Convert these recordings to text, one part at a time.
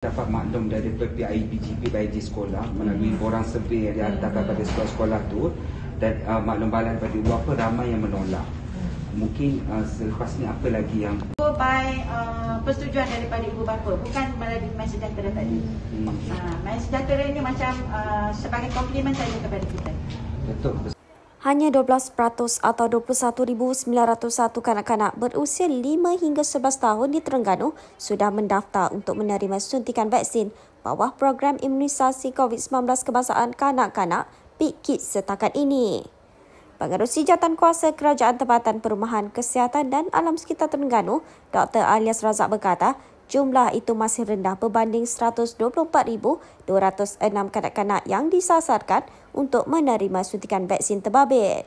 Dapat maklum dari PIB, PGP, PIG sekolah melalui orang survei yang dihantarkan pada sekolah-sekolah tu dan uh, maklum balas pada ibu apa ramai yang menolak. Mungkin uh, selepas ni apa lagi yang... ...by uh, persetujuan daripada ibu bapa. Bukan melalui main sejahtera tadi. Hmm. Uh, main sejahtera ni macam uh, sebagai komplimen saja kepada kita. Betul hanya 12% atau 21,901 kanak-kanak berusia 5 hingga 11 tahun di Terengganu sudah mendaftar untuk menerima suntikan vaksin bawah program imunisasi COVID-19 kebangsaan kanak-kanak Big Kids setakat ini. Pengerusi Jatan Kuasa Kerajaan Tempatan Perumahan Kesihatan dan Alam Sekitar Terengganu, Dr. Alias Razak berkata, jumlah itu masih rendah berbanding 124,206 kanak-kanak yang disasarkan untuk menerima suntikan vaksin terbabit.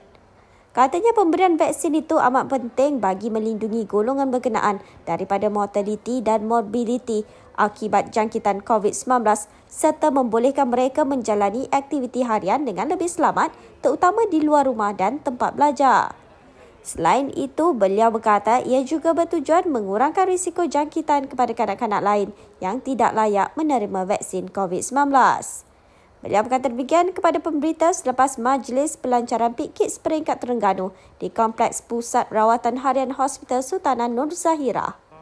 Katanya pemberian vaksin itu amat penting bagi melindungi golongan berkenaan daripada mortality dan morbidity akibat jangkitan COVID-19 serta membolehkan mereka menjalani aktiviti harian dengan lebih selamat terutama di luar rumah dan tempat belajar. Selain itu, beliau berkata ia juga bertujuan mengurangkan risiko jangkitan kepada kanak-kanak lain yang tidak layak menerima vaksin COVID-19. Beliau berkata demikian kepada pemberita selepas majlis pelancaran Pikit Seperingkat Terengganu di Kompleks Pusat Rawatan Harian Hospital Sultanah Nur Zahirah.